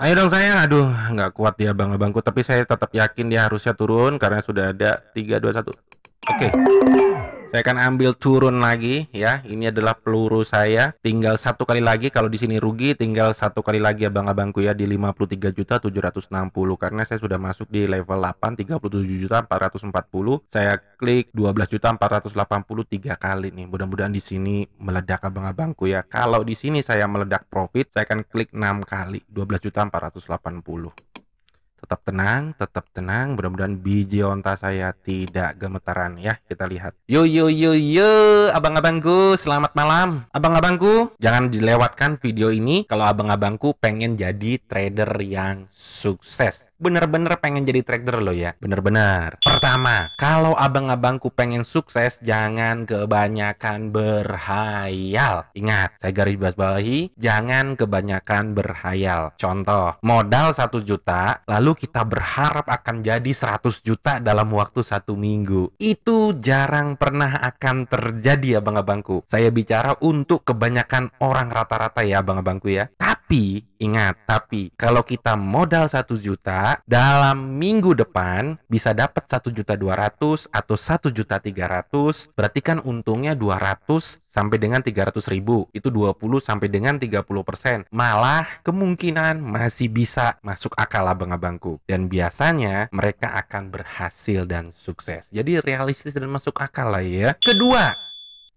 Ayo dong sayang, aduh nggak kuat ya bang abangku tapi saya tetap yakin dia harusnya turun karena sudah ada tiga dua satu. Oke. Okay. Saya akan ambil turun lagi ya. Ini adalah peluru saya. Tinggal satu kali lagi kalau di sini rugi tinggal satu kali lagi ya abang-abangku ya di juta puluh. karena saya sudah masuk di level 8 puluh. Saya klik juta puluh tiga kali nih. Mudah-mudahan di sini meledak abang-abangku ya. Kalau di sini saya meledak profit, saya akan klik enam kali juta puluh tetap tenang, tetap tenang. Mudah-mudahan biji onta saya tidak gemetaran ya. Kita lihat. Yo yo yo yo, abang-abangku, selamat malam. Abang-abangku, jangan dilewatkan video ini kalau abang-abangku pengen jadi trader yang sukses bener-bener pengen jadi trader lo ya bener-bener pertama kalau abang-abangku pengen sukses jangan kebanyakan berhayal ingat saya garis bawahi jangan kebanyakan berhayal contoh modal 1 juta lalu kita berharap akan jadi 100 juta dalam waktu satu minggu itu jarang pernah akan terjadi abang-abangku saya bicara untuk kebanyakan orang rata-rata ya abang-abangku ya tapi ingat tapi kalau kita modal 1 juta dalam minggu depan bisa dapat satu juta dua ratus atau satu juta ratus berarti kan untungnya dua ratus sampai dengan tiga ratus ribu, itu 20 sampai dengan 30 persen. Malah kemungkinan masih bisa masuk akal abang-abangku. Dan biasanya mereka akan berhasil dan sukses. Jadi realistis dan masuk akal lah ya. Kedua,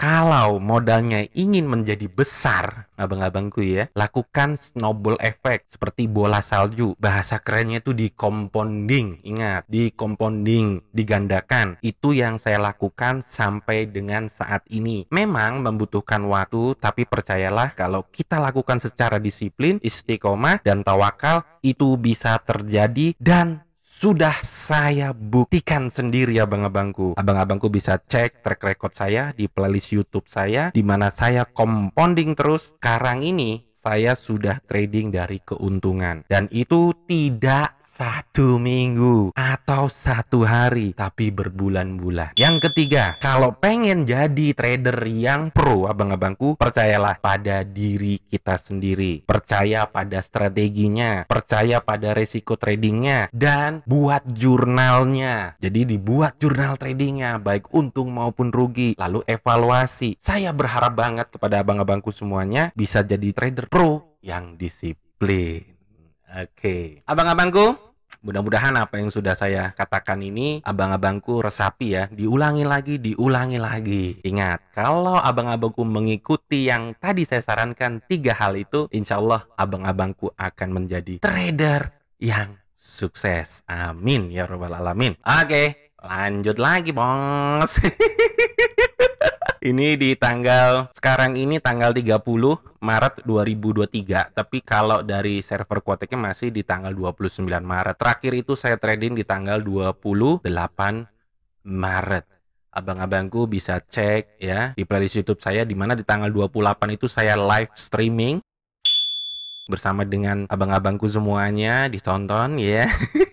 kalau modalnya ingin menjadi besar, abang-abangku ya, lakukan snowball effect seperti bola salju. Bahasa kerennya itu di compounding. Ingat, di compounding, digandakan. Itu yang saya lakukan sampai dengan saat ini. Memang membutuhkan waktu, tapi percayalah kalau kita lakukan secara disiplin, istiqomah, dan tawakal, itu bisa terjadi dan sudah saya buktikan sendiri ya abang-abangku. Abang-abangku bisa cek track record saya di playlist YouTube saya di mana saya compounding terus. Sekarang ini saya sudah trading dari keuntungan dan itu tidak satu minggu atau satu hari tapi berbulan-bulan. Yang ketiga, kalau pengen jadi trader yang pro abang-abangku, percayalah pada diri kita sendiri. Percaya pada strateginya, percaya pada resiko tradingnya, dan buat jurnalnya. Jadi dibuat jurnal tradingnya, baik untung maupun rugi, lalu evaluasi. Saya berharap banget kepada abang-abangku semuanya bisa jadi trader pro yang disiplin. Oke. Okay. Abang-abangku, mudah-mudahan apa yang sudah saya katakan ini abang-abangku resapi ya. Diulangi lagi, diulangi lagi. Ingat, kalau abang-abangku mengikuti yang tadi saya sarankan tiga hal itu, insya Allah abang-abangku akan menjadi trader yang sukses. Amin ya robbal alamin. Oke, okay, lanjut lagi, Bos. Ini di tanggal sekarang ini tanggal 30 Maret 2023, tapi kalau dari server kuoteknya masih di tanggal 29 Maret. Terakhir itu saya trading di tanggal 28 Maret abang-abangku bisa cek ya di playlist YouTube saya di mana di tanggal 28 itu saya live streaming bersama dengan abang-abangku semuanya ditonton ya. Yeah.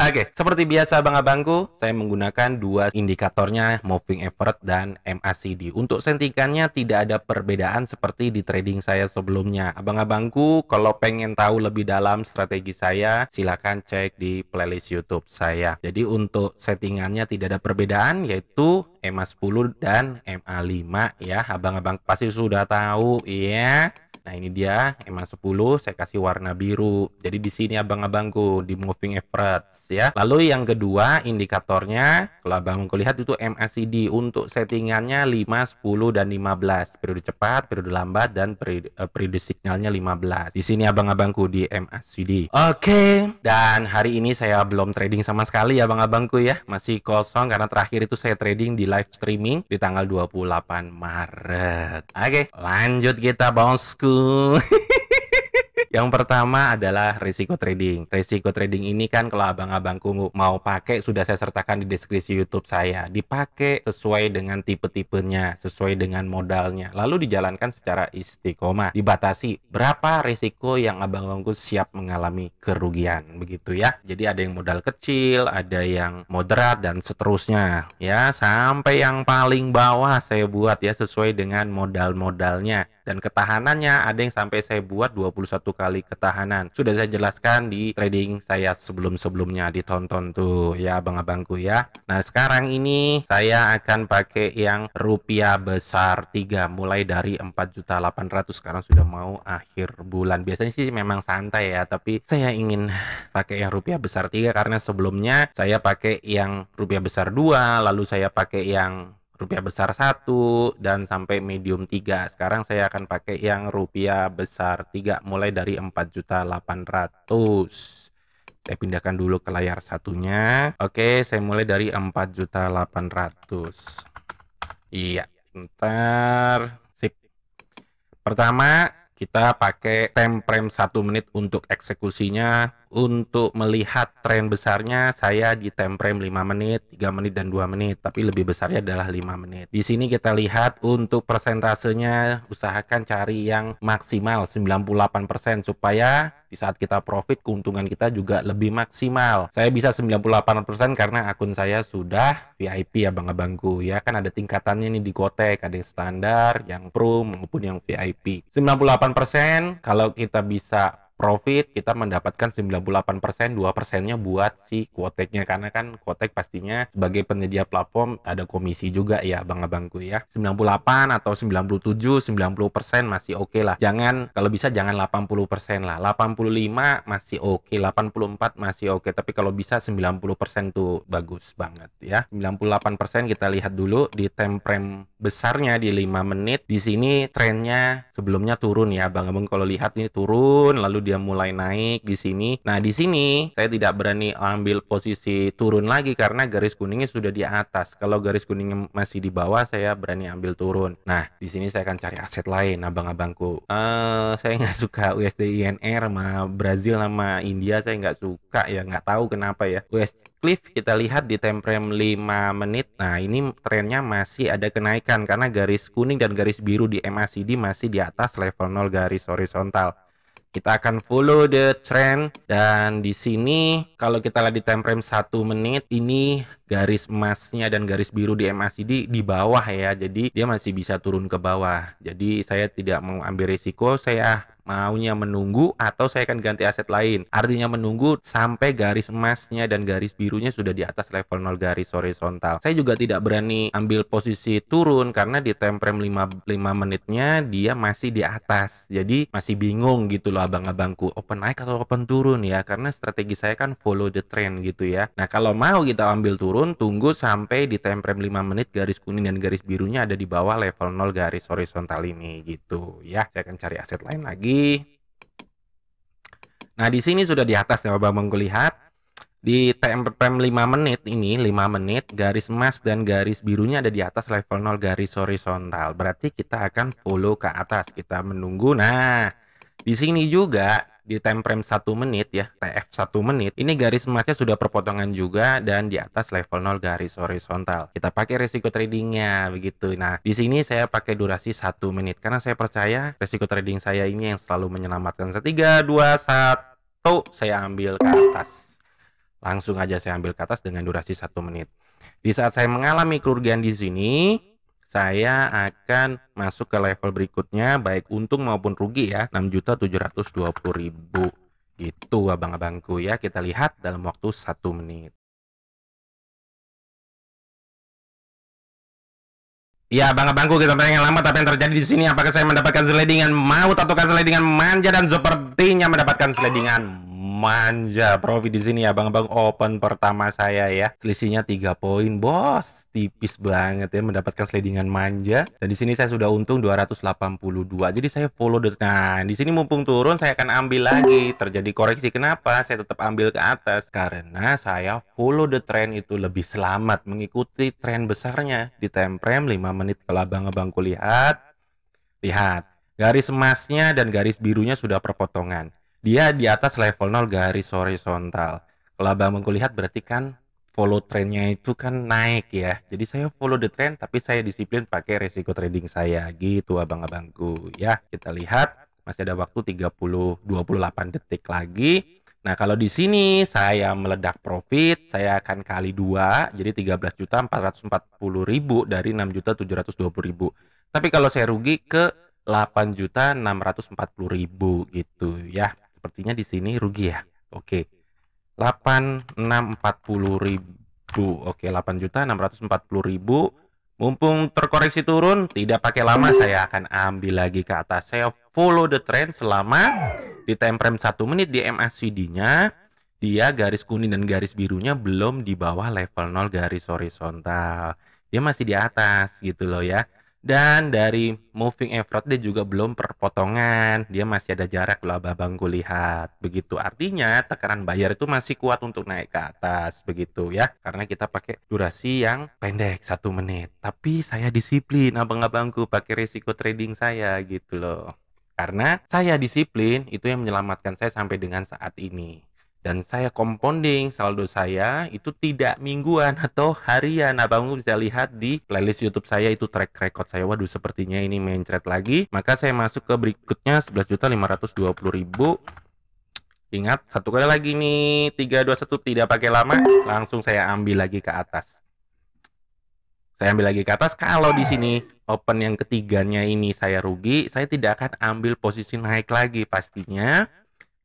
Oke, okay, seperti biasa Bang Abangku, saya menggunakan dua indikatornya moving average dan MACD. Untuk sentikannya tidak ada perbedaan seperti di trading saya sebelumnya. Abang-abangku, kalau pengen tahu lebih dalam strategi saya, silakan cek di playlist YouTube saya. Jadi untuk settingannya tidak ada perbedaan yaitu MA10 dan MA5 ya. Abang-abang pasti sudah tahu ya. Nah ini dia MA10 saya kasih warna biru. Jadi di sini abang-abangku di moving average ya. Lalu yang kedua indikatornya kalau abangku lihat itu MACD untuk settingannya 5, 10 dan 15. Periode cepat, periode lambat dan periode, uh, periode signalnya 15. Di sini abang-abangku di MACD. Oke, okay. dan hari ini saya belum trading sama sekali ya abang-abangku ya. Masih kosong karena terakhir itu saya trading di live streaming di tanggal 28 Maret. Oke, okay. lanjut kita bounce bosku. Gitu. Yang pertama adalah risiko trading. Risiko trading ini kan kalau abang-abangku mau pakai sudah saya sertakan di deskripsi YouTube saya. Dipakai sesuai dengan tipe-tipenya, sesuai dengan modalnya. Lalu dijalankan secara istiqomah. Dibatasi berapa risiko yang abang-abangku siap mengalami kerugian begitu ya. Jadi ada yang modal kecil, ada yang moderat dan seterusnya ya sampai yang paling bawah saya buat ya sesuai dengan modal-modalnya dan ketahanannya ada yang sampai saya buat 21 kali ketahanan. Sudah saya jelaskan di trading saya sebelum-sebelumnya ditonton tuh ya abang-abangku ya. Nah, sekarang ini saya akan pakai yang rupiah besar 3 mulai dari 4.800 sekarang sudah mau akhir bulan. Biasanya sih memang santai ya, tapi saya ingin pakai yang rupiah besar 3 karena sebelumnya saya pakai yang rupiah besar 2, lalu saya pakai yang rupiah besar satu dan sampai medium tiga. Sekarang saya akan pakai yang rupiah besar tiga. mulai dari 4.800. Saya pindahkan dulu ke layar satunya. Oke, saya mulai dari 4.800. Iya, Ntar Sip. Pertama, kita pakai time frame satu menit untuk eksekusinya untuk melihat tren besarnya saya di time frame 5 menit, 3 menit dan 2 menit, tapi lebih besarnya adalah 5 menit. Di sini kita lihat untuk persentasenya usahakan cari yang maksimal 98% supaya di saat kita profit keuntungan kita juga lebih maksimal. Saya bisa 98% karena akun saya sudah VIP ya Bang Abangku ya kan ada tingkatannya nih di Gotek ada yang standar, yang pro maupun yang VIP. 98% kalau kita bisa profit kita mendapatkan 98% 2 persennya buat si kuoteknya karena kan kuotek pastinya sebagai penyedia platform ada komisi juga ya Bang Abangku ya 98 atau 97 90 persen masih oke okay lah jangan kalau bisa jangan 80 persen lah 85 masih oke okay, 84 masih oke okay. tapi kalau bisa 90 persen tuh bagus banget ya 98 persen kita lihat dulu di time frame besarnya di 5 menit di sini trennya sebelumnya turun ya Bang Abang kalau lihat ini turun lalu di dia mulai naik di sini. Nah, di sini saya tidak berani ambil posisi turun lagi karena garis kuningnya sudah di atas. Kalau garis kuningnya masih di bawah, saya berani ambil turun. Nah, di sini saya akan cari aset lain, abang-abangku. Uh, saya nggak suka USD INR sama Brazil sama India, saya nggak suka ya, nggak tahu kenapa ya. USD Cliff kita lihat di time frame 5 menit. Nah, ini trennya masih ada kenaikan karena garis kuning dan garis biru di MACD masih di atas level 0 garis horizontal kita akan follow the trend dan di sini kalau kita lihat di time frame 1 menit ini garis emasnya dan garis biru di MACD di bawah ya. Jadi dia masih bisa turun ke bawah. Jadi saya tidak mau ambil risiko, saya maunya menunggu atau saya akan ganti aset lain. Artinya menunggu sampai garis emasnya dan garis birunya sudah di atas level 0 garis horizontal. Saya juga tidak berani ambil posisi turun karena di time frame 5, 5 menitnya dia masih di atas. Jadi masih bingung gitu loh abang-abangku. Open naik atau open turun ya karena strategi saya kan follow the trend gitu ya. Nah, kalau mau kita ambil turun tunggu sampai di time frame 5 menit garis kuning dan garis birunya ada di bawah level 0 garis horizontal ini gitu ya. Saya akan cari aset lain lagi lagi. Nah, di sini sudah di atas ya Bang Bangku lihat. Di TMPM 5 menit ini, 5 menit, garis emas dan garis birunya ada di atas level 0 garis horizontal. Berarti kita akan follow ke atas. Kita menunggu. Nah, di sini juga di time frame 1 menit ya, TF 1 menit, ini garis emasnya sudah perpotongan juga dan di atas level 0 garis horizontal. Kita pakai risiko tradingnya begitu. Nah, di sini saya pakai durasi 1 menit karena saya percaya risiko trading saya ini yang selalu menyelamatkan. 3 2 1 saya ambil ke atas. Langsung aja saya ambil ke atas dengan durasi 1 menit. Di saat saya mengalami kerugian di sini, saya akan masuk ke level berikutnya baik untung maupun rugi ya 6.720.000 gitu abang-abangku ya kita lihat dalam waktu satu menit Ya abang-abangku kita tanya yang lama tapi yang terjadi di sini apakah saya mendapatkan seledingan maut ataukah slidingan manja dan sepertinya mendapatkan slidingan manja profi di sini ya bang bang open pertama saya ya selisihnya tiga poin bos tipis banget ya mendapatkan slidingan manja dan di sini saya sudah untung 282 jadi saya follow the nah di sini mumpung turun saya akan ambil lagi terjadi koreksi kenapa saya tetap ambil ke atas karena saya follow the trend itu lebih selamat mengikuti tren besarnya di time frame 5 menit kalau abang-abangku lihat lihat garis emasnya dan garis birunya sudah perpotongan dia di atas level 0 garis horizontal. Kalau Abang melihat berarti kan follow trennya itu kan naik ya. Jadi saya follow the trend tapi saya disiplin pakai resiko trading saya gitu abang-abangku ya. Kita lihat masih ada waktu 30 28 detik lagi. Nah, kalau di sini saya meledak profit, saya akan kali dua jadi juta 13.440.000 dari juta 6.720.000. Tapi kalau saya rugi ke juta 8.640.000 gitu ya. Sepertinya di sini rugi ya. Oke. Okay. 8640 ribu. Oke, okay, 8.640.000. Mumpung terkoreksi turun, tidak pakai lama saya akan ambil lagi ke atas. Saya follow the trend selama di time frame 1 menit di MACD-nya dia garis kuning dan garis birunya belum di bawah level 0 garis horizontal. Dia masih di atas gitu loh ya. Dan dari moving average dia juga belum perpotongan, dia masih ada jarak loh bangku lihat. Begitu artinya tekanan bayar itu masih kuat untuk naik ke atas begitu ya. Karena kita pakai durasi yang pendek satu menit. Tapi saya disiplin abang-abangku pakai risiko trading saya gitu loh. Karena saya disiplin itu yang menyelamatkan saya sampai dengan saat ini dan saya compounding saldo saya itu tidak mingguan atau harian. Abang bisa lihat di playlist YouTube saya itu track record saya. Waduh, sepertinya ini mencret lagi. Maka saya masuk ke berikutnya 11.520.000. Ingat, satu kali lagi nih, 321 tidak pakai lama, langsung saya ambil lagi ke atas. Saya ambil lagi ke atas. Kalau di sini open yang ketiganya ini saya rugi, saya tidak akan ambil posisi naik lagi pastinya.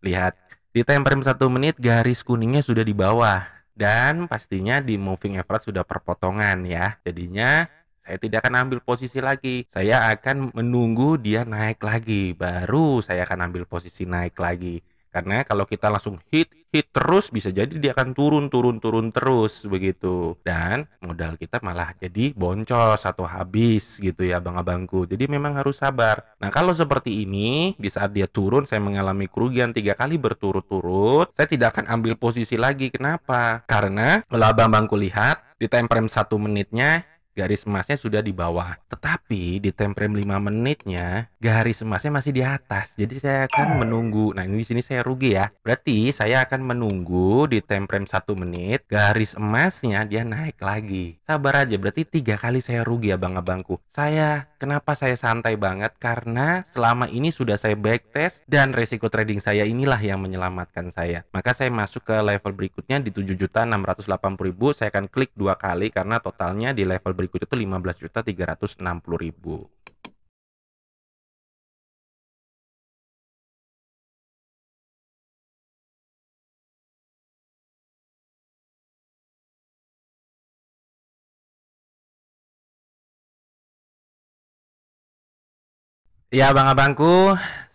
Lihat di time frame 1 menit garis kuningnya sudah di bawah dan pastinya di moving average sudah perpotongan ya. Jadinya saya tidak akan ambil posisi lagi. Saya akan menunggu dia naik lagi baru saya akan ambil posisi naik lagi. Karena kalau kita langsung hit hit terus bisa jadi dia akan turun turun turun terus begitu dan modal kita malah jadi boncos atau habis gitu ya abang-abangku. Jadi memang harus sabar. Nah, kalau seperti ini di saat dia turun saya mengalami kerugian tiga kali berturut-turut, saya tidak akan ambil posisi lagi. Kenapa? Karena kalau abang-abangku lihat di time frame satu menitnya garis emasnya sudah di bawah. Tetapi di time frame 5 menitnya garis emasnya masih di atas. Jadi saya akan menunggu. Nah, ini di sini saya rugi ya. Berarti saya akan menunggu di time frame 1 menit garis emasnya dia naik lagi. Sabar aja, berarti tiga kali saya rugi ya abang-abangku. Saya kenapa saya santai banget karena selama ini sudah saya backtest dan resiko trading saya inilah yang menyelamatkan saya. Maka saya masuk ke level berikutnya di 7.680.000 saya akan klik dua kali karena totalnya di level berikutnya berikutnya itu 15.360.000. Ya Bang abangku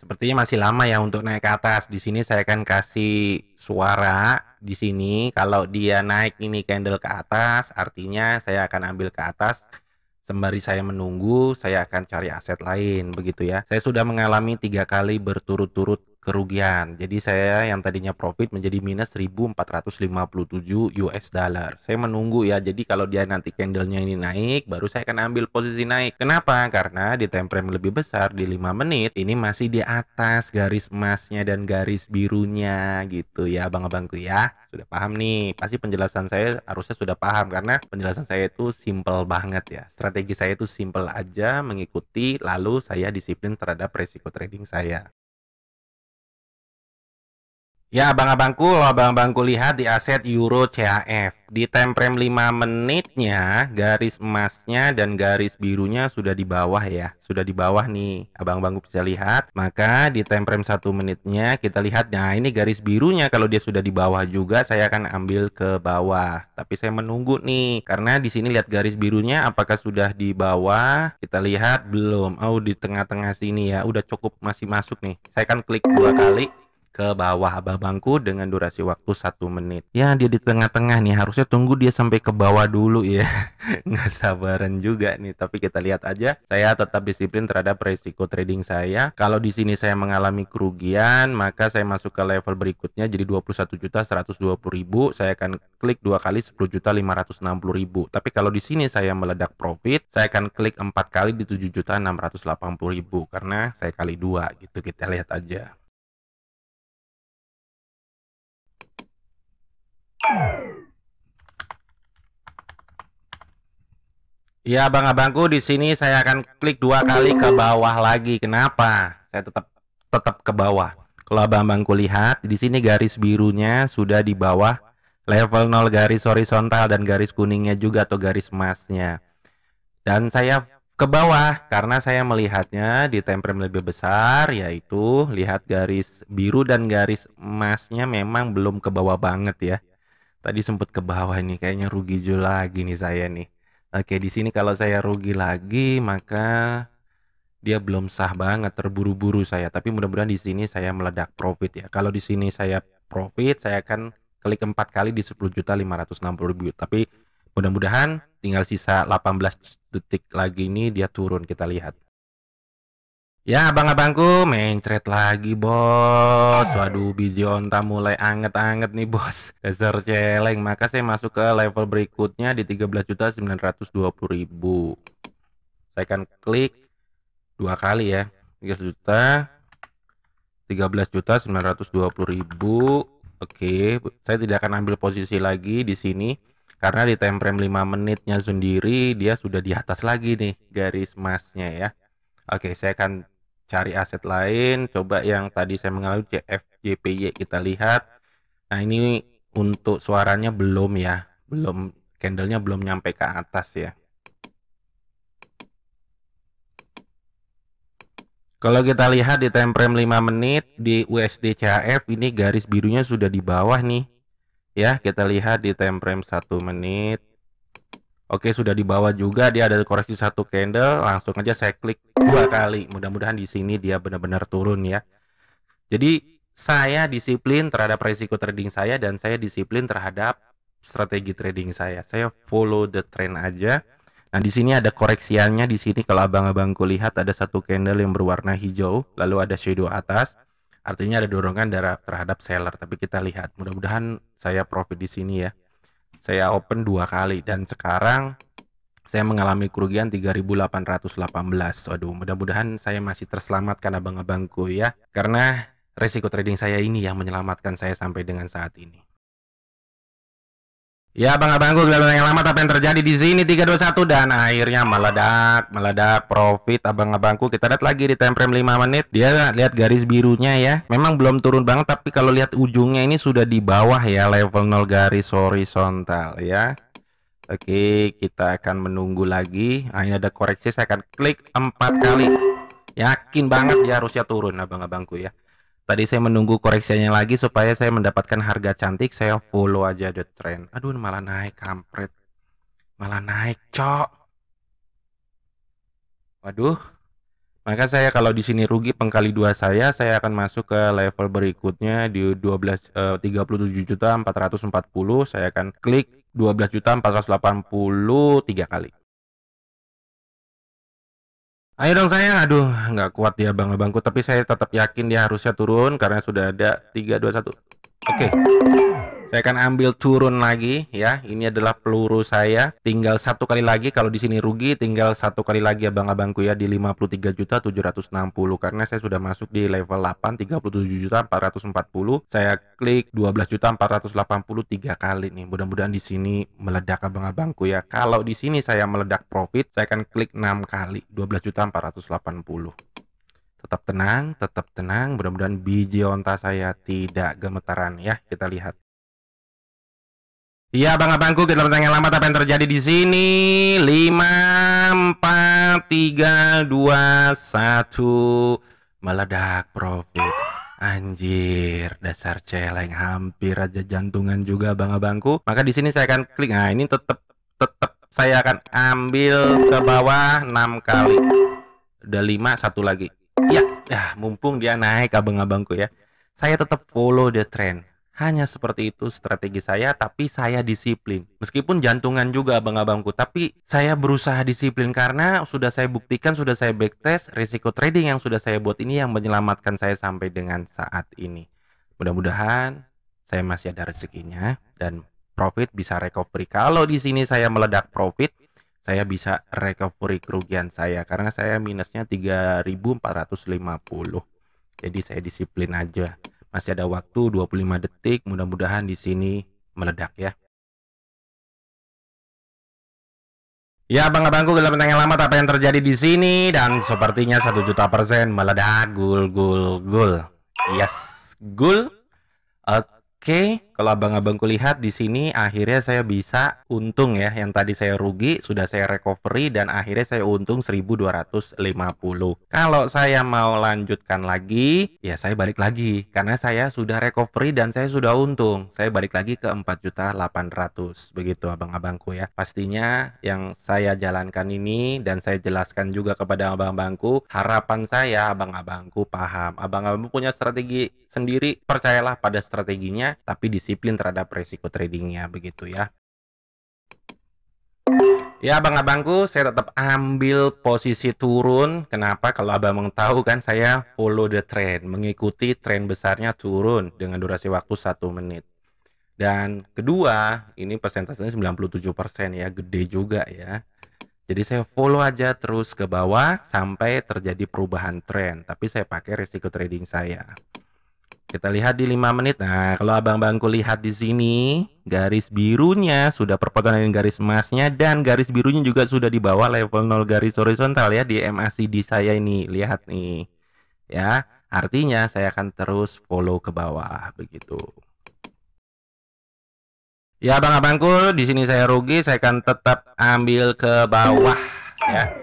Sepertinya masih lama ya untuk naik ke atas. Di sini saya akan kasih suara di sini. Kalau dia naik ini candle ke atas, artinya saya akan ambil ke atas. Sembari saya menunggu, saya akan cari aset lain begitu ya. Saya sudah mengalami tiga kali berturut-turut kerugian. Jadi saya yang tadinya profit menjadi minus 1457 US dollar. Saya menunggu ya. Jadi kalau dia nanti candlenya ini naik, baru saya akan ambil posisi naik. Kenapa? Karena di time frame lebih besar di 5 menit ini masih di atas garis emasnya dan garis birunya gitu ya, bangga abangku ya sudah paham nih. Pasti penjelasan saya harusnya sudah paham karena penjelasan saya itu simple banget ya. Strategi saya itu simple aja mengikuti lalu saya disiplin terhadap resiko trading saya. Ya abang-abangku, lo abang-abangku lihat di aset Euro CHF Di time frame 5 menitnya, garis emasnya dan garis birunya sudah di bawah ya Sudah di bawah nih, abang-abangku bisa lihat Maka di time frame 1 menitnya kita lihat Nah ini garis birunya kalau dia sudah di bawah juga saya akan ambil ke bawah Tapi saya menunggu nih, karena di sini lihat garis birunya apakah sudah di bawah Kita lihat belum, oh di tengah-tengah sini ya Udah cukup masih masuk nih Saya akan klik dua kali ke bawah abah bangku dengan durasi waktu satu menit. Ya dia di tengah-tengah nih harusnya tunggu dia sampai ke bawah dulu ya. Nggak sabaran juga nih tapi kita lihat aja. Saya tetap disiplin terhadap resiko trading saya. Kalau di sini saya mengalami kerugian maka saya masuk ke level berikutnya jadi 21 juta 120 ribu. Saya akan klik dua kali 10 juta 560 ribu. Tapi kalau di sini saya meledak profit saya akan klik empat kali di 7 juta 680 ribu karena saya kali dua gitu kita lihat aja. Ya Bang abangku di sini saya akan klik dua kali ke bawah lagi. Kenapa? Saya tetap tetap ke bawah. Kalau abang-abangku lihat di sini garis birunya sudah di bawah level 0 garis horizontal dan garis kuningnya juga atau garis emasnya. Dan saya ke bawah karena saya melihatnya di frame lebih besar yaitu lihat garis biru dan garis emasnya memang belum ke bawah banget ya. Tadi sempat ke bawah ini kayaknya rugi juga lagi nih saya nih. Oke, di sini kalau saya rugi lagi maka dia belum sah banget terburu-buru saya, tapi mudah-mudahan di sini saya meledak profit ya. Kalau di sini saya profit, saya akan klik empat kali di juta 10.560.000, tapi mudah-mudahan tinggal sisa 18 detik lagi ini dia turun kita lihat. Ya abang-abangku main trade lagi bos Waduh biji onta mulai anget-anget nih bos Dasar celeng maka saya masuk ke level berikutnya di 13.920.000 Saya akan klik dua kali ya Tiga juta 13.920.000 Oke saya tidak akan ambil posisi lagi di sini karena di time frame 5 menitnya sendiri dia sudah di atas lagi nih garis emasnya ya Oke, saya akan cari aset lain coba yang tadi saya mengalami CF JPY kita lihat nah ini untuk suaranya belum ya belum candlenya belum nyampe ke atas ya Kalau kita lihat di time frame 5 menit di USD CHF ini garis birunya sudah di bawah nih. Ya, kita lihat di time frame 1 menit. Oke, sudah dibawa juga. Dia ada koreksi satu candle. Langsung aja saya klik dua kali. Mudah-mudahan di sini dia benar-benar turun ya. Jadi saya disiplin terhadap risiko trading saya dan saya disiplin terhadap strategi trading saya. Saya follow the trend aja. Nah, di sini ada koreksiannya. Di sini kalau abang-abangku lihat ada satu candle yang berwarna hijau, lalu ada shadow atas. Artinya ada dorongan darah terhadap seller. Tapi kita lihat. Mudah-mudahan saya profit di sini ya saya open dua kali dan sekarang saya mengalami kerugian 3818. Waduh, mudah-mudahan saya masih terselamat karena abang-abangku ya. Karena resiko trading saya ini yang menyelamatkan saya sampai dengan saat ini. Ya bang abangku gelandang yang lama tapi yang terjadi di sini 321 dan akhirnya meledak meledak profit abang abangku kita lihat lagi di time frame 5 menit dia lihat garis birunya ya memang belum turun banget tapi kalau lihat ujungnya ini sudah di bawah ya level 0 garis horizontal ya Oke kita akan menunggu lagi nah, ini ada koreksi saya akan klik empat kali yakin banget ya harusnya turun abang abangku ya Tadi saya menunggu koreksinya lagi supaya saya mendapatkan harga cantik. Saya follow aja the trend. Aduh, malah naik kampret. Malah naik, cok. Waduh. Maka saya kalau di sini rugi pengkali dua saya, saya akan masuk ke level berikutnya di 12 37 eh, juta 440. Saya akan klik 12 juta 483 kali. Ayo dong sayang, aduh nggak kuat dia bang abangku Tapi saya tetap yakin dia harusnya turun karena sudah ada 3, 2, 1 Oke okay. Saya akan ambil turun lagi ya. Ini adalah peluru saya. Tinggal satu kali lagi kalau di sini rugi tinggal satu kali lagi ya abang-abangku ya di 53 juta 760 karena saya sudah masuk di level 8 440 Saya klik 12 12.480 tiga kali nih. Mudah-mudahan di sini meledak abang-abangku ya. Kalau di sini saya meledak profit, saya akan klik 6 kali 12 480 tetap tenang, tetap tenang. Mudah-mudahan biji onta saya tidak gemetaran ya. Kita lihat. Iya bang abangku kita bertanya lama apa yang terjadi di sini 5, 4, 3, 2, 1 Meledak profit Anjir, dasar celeng hampir aja jantungan juga bang abangku Maka di sini saya akan klik, nah ini tetap tetap saya akan ambil ke bawah 6 kali Udah 5, satu lagi Ya, ya mumpung dia naik abang-abangku ya Saya tetap follow the trend hanya seperti itu strategi saya, tapi saya disiplin. Meskipun jantungan juga abang-abangku, tapi saya berusaha disiplin karena sudah saya buktikan, sudah saya backtest, risiko trading yang sudah saya buat ini yang menyelamatkan saya sampai dengan saat ini. Mudah-mudahan saya masih ada rezekinya dan profit bisa recovery. Kalau di sini saya meledak profit, saya bisa recovery kerugian saya karena saya minusnya 3450. Jadi saya disiplin aja. Masih ada waktu 25 detik, mudah-mudahan di sini meledak ya. Ya bangga abangku gelap tengah lama apa yang terjadi di sini dan sepertinya satu juta persen meledak gul gul gul. Yes, gul. Oke. Okay. Kalau abang-abang kulihat di sini akhirnya saya bisa untung ya. Yang tadi saya rugi sudah saya recovery dan akhirnya saya untung 1250. Kalau saya mau lanjutkan lagi, ya saya balik lagi karena saya sudah recovery dan saya sudah untung. Saya balik lagi ke 4.800 begitu abang-abangku ya. Pastinya yang saya jalankan ini dan saya jelaskan juga kepada abang-abangku, harapan saya abang-abangku paham. abang abangku punya strategi sendiri, percayalah pada strateginya tapi di sini disiplin terhadap resiko tradingnya begitu ya. Ya abang-abangku, saya tetap ambil posisi turun. Kenapa? Kalau abang tahu kan saya follow the trend, mengikuti trend besarnya turun dengan durasi waktu satu menit. Dan kedua, ini persentasenya 97% ya, gede juga ya. Jadi saya follow aja terus ke bawah sampai terjadi perubahan trend. tapi saya pakai risiko trading saya. Kita lihat di 5 menit. Nah, kalau abang-abangku lihat di sini, garis birunya sudah perpotongan dengan garis emasnya dan garis birunya juga sudah di bawah level 0 garis horizontal ya di MACD saya ini. Lihat nih. Ya, artinya saya akan terus follow ke bawah begitu. Ya, abang-abangku, di sini saya rugi, saya akan tetap ambil ke bawah ya.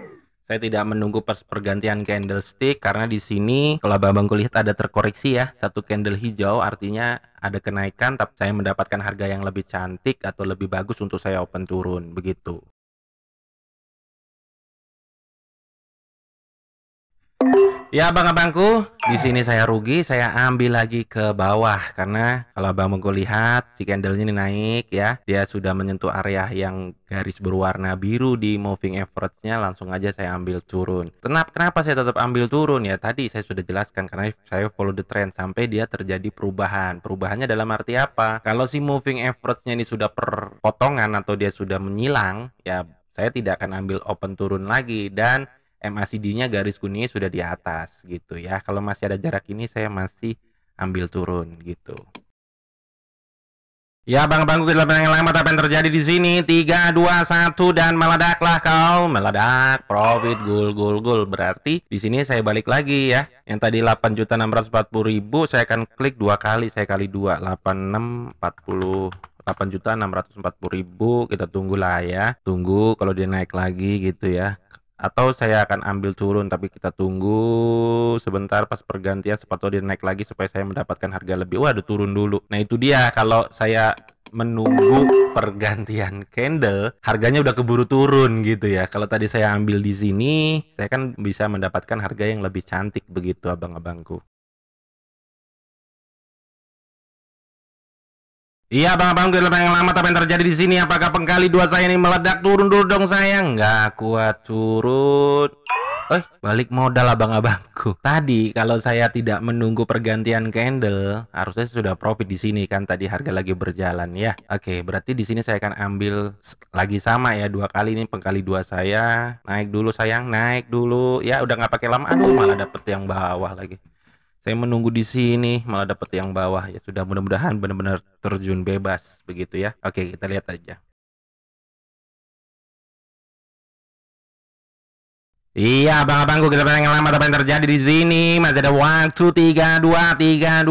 Saya tidak menunggu pas pergantian candlestick karena di sini kalau Bambang kulihat ada terkoreksi ya. Satu candle hijau artinya ada kenaikan tapi saya mendapatkan harga yang lebih cantik atau lebih bagus untuk saya open turun begitu. Ya abang-abangku, di sini saya rugi, saya ambil lagi ke bawah karena kalau abang mengku lihat si candlenya ini naik ya, dia sudah menyentuh area yang garis berwarna biru di moving average-nya langsung aja saya ambil turun. Kenapa kenapa saya tetap ambil turun ya? Tadi saya sudah jelaskan karena saya follow the trend sampai dia terjadi perubahan. Perubahannya dalam arti apa? Kalau si moving average-nya ini sudah perpotongan atau dia sudah menyilang ya saya tidak akan ambil open turun lagi dan MACD-nya garis kuning sudah di atas gitu ya. Kalau masih ada jarak ini saya masih ambil turun gitu. Ya bang-bang kita pengen lama apa yang terjadi di sini Tiga dua satu dan meledaklah kau Meledak profit gul gul gul Berarti di sini saya balik lagi ya Yang tadi delapan juta enam ratus empat puluh ribu saya akan klik dua kali Saya kali dua delapan delapan enam empat puluh juta ratus empat puluh ribu. kita tunggulah ya tunggu kalau dia naik lagi gitu ya atau saya akan ambil turun tapi kita tunggu sebentar pas pergantian sepatu dia naik lagi supaya saya mendapatkan harga lebih waduh turun dulu nah itu dia kalau saya menunggu pergantian candle harganya udah keburu turun gitu ya kalau tadi saya ambil di sini saya kan bisa mendapatkan harga yang lebih cantik begitu abang-abangku Iya bang, abang udah yang lama tapi yang terjadi di sini apakah pengkali dua saya ini meledak turun dulu dong sayang nggak kuat turun. Eh, balik modal abang-abangku. Tadi kalau saya tidak menunggu pergantian candle, harusnya sudah profit di sini kan tadi harga lagi berjalan ya. Oke, berarti di sini saya akan ambil lagi sama ya dua kali ini pengkali dua saya. Naik dulu sayang, naik dulu. Ya udah nggak pakai lama. Aduh, malah dapet yang bawah lagi saya menunggu di sini malah dapat yang bawah ya sudah mudah-mudahan benar-benar terjun bebas begitu ya oke kita lihat aja Iya, bang abangku kita pengen lama apa yang terjadi di sini. Masih ada waktu 3 2 3 2 1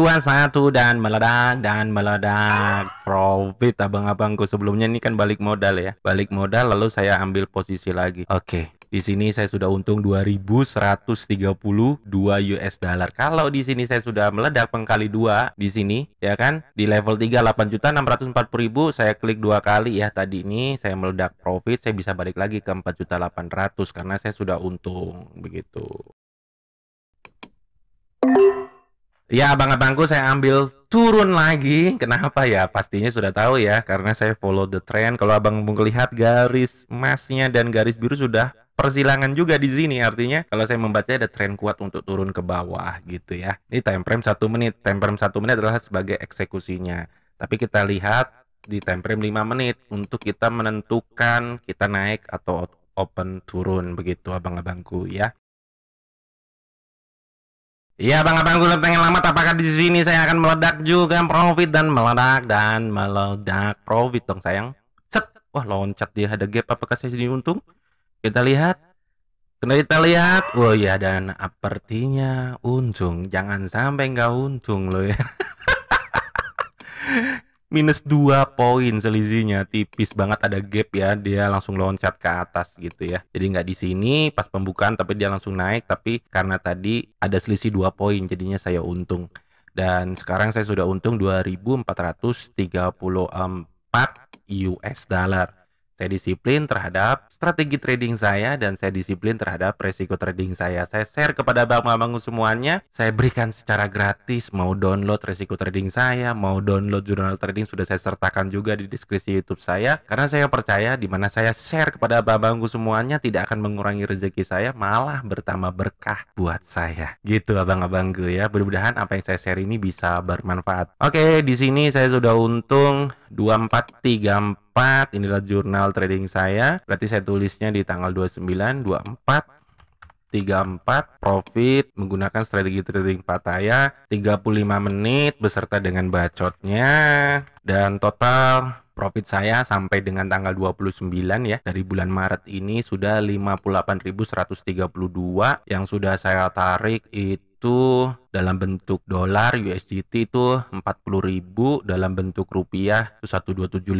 dan meledak dan meledak. Profit abang-abangku sebelumnya ini kan balik modal ya. Balik modal lalu saya ambil posisi lagi. Oke. Okay. Di sini saya sudah untung 2132 US dollar. Kalau di sini saya sudah meledak pengkali 2 di sini ya kan di level 3 8.640.000 saya klik dua kali ya tadi ini saya meledak profit saya bisa balik lagi ke 4.800 karena saya sudah untung begitu. Ya abang-abangku saya ambil turun lagi. Kenapa ya? Pastinya sudah tahu ya karena saya follow the trend. Kalau abang-abang lihat garis emasnya dan garis biru sudah persilangan juga di sini artinya kalau saya membaca ada tren kuat untuk turun ke bawah gitu ya ini time frame satu menit time frame satu menit adalah sebagai eksekusinya tapi kita lihat di time frame 5 menit untuk kita menentukan kita naik atau open turun begitu abang-abangku ya Iya bang-abangku, gue pengen lama apakah di sini saya akan meledak juga profit dan meledak dan meledak profit dong sayang. Set, wah loncat dia ada gap apakah saya jadi untung? Kita lihat. kena Kita lihat. Oh ya dan apertinya untung, Jangan sampai nggak untung loh ya. Minus dua poin selisihnya tipis banget ada gap ya dia langsung loncat ke atas gitu ya jadi nggak di sini pas pembukaan tapi dia langsung naik tapi karena tadi ada selisih dua poin jadinya saya untung dan sekarang saya sudah untung 2434 US dollar saya disiplin terhadap strategi trading saya dan saya disiplin terhadap resiko trading saya. Saya share kepada Bang-Bang semuanya. Saya berikan secara gratis mau download resiko trading saya, mau download jurnal trading sudah saya sertakan juga di deskripsi YouTube saya. Karena saya percaya di mana saya share kepada Bang-Bangku semuanya tidak akan mengurangi rezeki saya, malah bertambah berkah buat saya. Gitu abang Abang gue ya. Mudah-mudahan apa yang saya share ini bisa bermanfaat. Oke, di sini saya sudah untung 2434 24. Inilah jurnal trading saya. Berarti saya tulisnya di tanggal 29, 24, 34 profit menggunakan strategi trading Pattaya 35 menit beserta dengan bacotnya dan total profit saya sampai dengan tanggal 29 ya dari bulan Maret ini sudah 58.132 yang sudah saya tarik itu itu dalam bentuk dolar USDT itu 40.000 dalam bentuk rupiah itu 127.500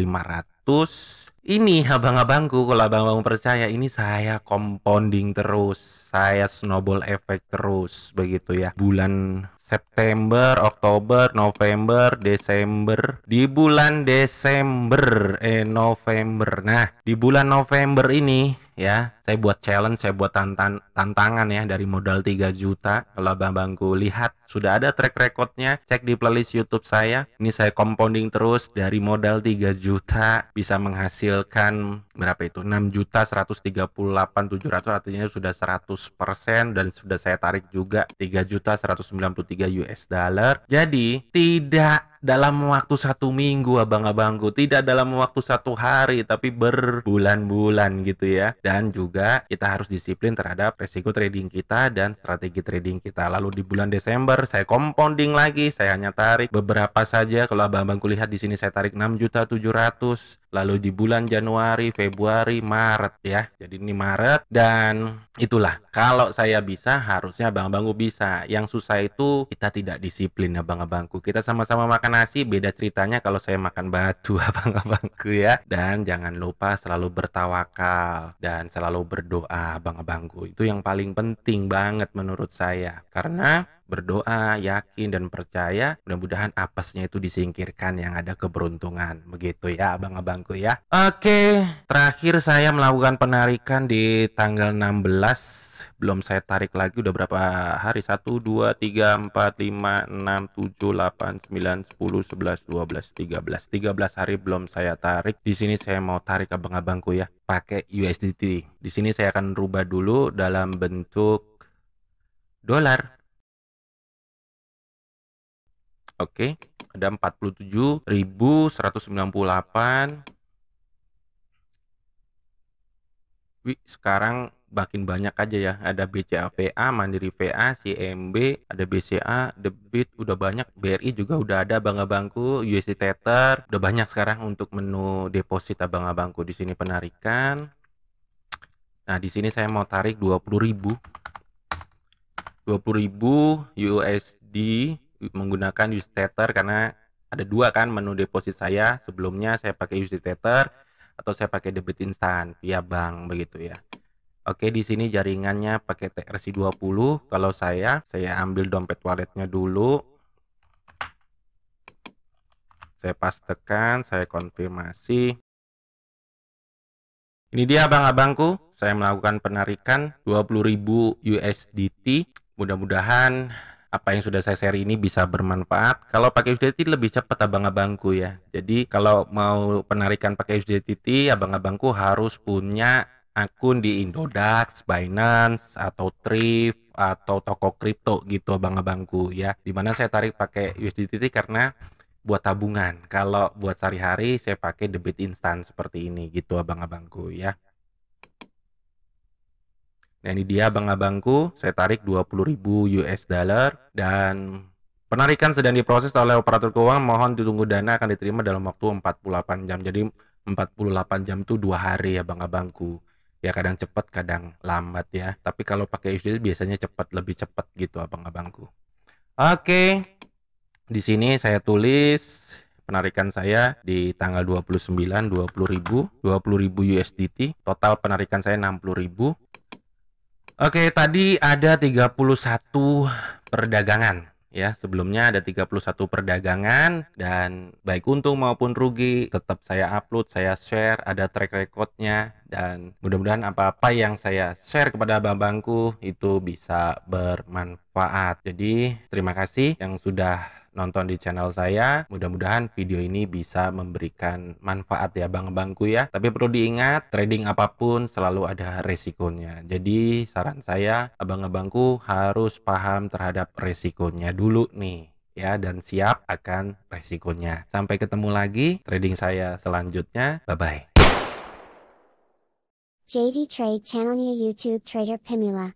ini abang-abangku kalau abang-abang percaya ini saya compounding terus saya snowball effect terus begitu ya bulan September, Oktober, November, Desember. Di bulan Desember eh November. Nah, di bulan November ini ya. Saya buat challenge, saya buat tantan tantangan ya dari modal 3 juta. Kalau bang Bangku lihat sudah ada track recordnya, cek di playlist YouTube saya. Ini saya compounding terus dari modal 3 juta bisa menghasilkan berapa itu? 6 juta 138 700 artinya sudah 100% dan sudah saya tarik juga 3 juta 193 US dollar. Jadi tidak dalam waktu satu minggu abang-abangku tidak dalam waktu satu hari tapi berbulan-bulan gitu ya dan juga kita harus disiplin terhadap resiko trading kita dan strategi trading kita lalu di bulan Desember saya compounding lagi saya hanya tarik beberapa saja kalau abang-abangku lihat di sini saya tarik 6 juta 700 lalu di bulan Januari, Februari, Maret ya. Jadi ini Maret dan itulah kalau saya bisa harusnya Bang Bangku bisa. Yang susah itu kita tidak disiplin Bang Bangku. Kita sama-sama makan nasi, beda ceritanya kalau saya makan batu Bang Bangku ya. Dan jangan lupa selalu bertawakal dan selalu berdoa Bang Bangku. Itu yang paling penting banget menurut saya. Karena berdoa, yakin dan percaya. Mudah-mudahan apesnya itu disingkirkan yang ada keberuntungan. Begitu ya abang-abangku ya. Oke, terakhir saya melakukan penarikan di tanggal 16. Belum saya tarik lagi udah berapa hari? 1 2 3 4 5 6 7 8 9 10 11 12 13. 13 hari belum saya tarik. Di sini saya mau tarik abang-abangku ya pakai USDT. Di sini saya akan rubah dulu dalam bentuk dolar Oke, okay. ada 47.198 Wih, sekarang makin banyak aja ya. Ada BCA VA, Mandiri VA, CMB, ada BCA, Debit, udah banyak. BRI juga udah ada, Bangga bangku, USD Tether. Udah banyak sekarang untuk menu deposit Abang Abangku. Di sini penarikan. Nah, di sini saya mau tarik 20.000. 20.000 USD menggunakan tether karena ada dua kan menu deposit saya. Sebelumnya saya pakai tether atau saya pakai debit instan via bank begitu ya. Oke, di sini jaringannya pakai TRC20. Kalau saya, saya ambil dompet walletnya dulu. Saya pastekan, saya konfirmasi. Ini dia abang-abangku, saya melakukan penarikan 20.000 USDT. Mudah-mudahan apa yang sudah saya share ini bisa bermanfaat. Kalau pakai USDT lebih cepat abang-abangku ya. Jadi kalau mau penarikan pakai USDT, abang-abangku harus punya akun di Indodax, Binance, atau Thrift, atau toko kripto gitu abang-abangku ya. Dimana saya tarik pakai USDT karena buat tabungan. Kalau buat sehari-hari saya pakai debit instan seperti ini gitu abang-abangku ya. Nah ini dia abang-abangku, saya tarik 20.000 US dollar dan penarikan sedang diproses oleh operator keuangan. Mohon ditunggu dana akan diterima dalam waktu 48 jam. Jadi 48 jam itu dua hari ya abang-abangku. Ya kadang cepat, kadang lambat ya. Tapi kalau pakai USD biasanya cepat, lebih cepat gitu abang-abangku. Oke. Di sini saya tulis penarikan saya di tanggal 29 20.000 20.000 USDT total penarikan saya 60.000 Oke, tadi ada 31 perdagangan ya. Sebelumnya ada 31 perdagangan dan baik untung maupun rugi tetap saya upload, saya share, ada track recordnya dan mudah-mudahan apa-apa yang saya share kepada abang-abangku itu bisa bermanfaat. Jadi, terima kasih yang sudah nonton di channel saya. Mudah-mudahan video ini bisa memberikan manfaat ya bang-bangku ya. Tapi perlu diingat, trading apapun selalu ada resikonya. Jadi saran saya, abang-abangku harus paham terhadap resikonya dulu nih ya dan siap akan resikonya. Sampai ketemu lagi trading saya selanjutnya. Bye bye. JD Trade channelnya YouTube Trader Pimula.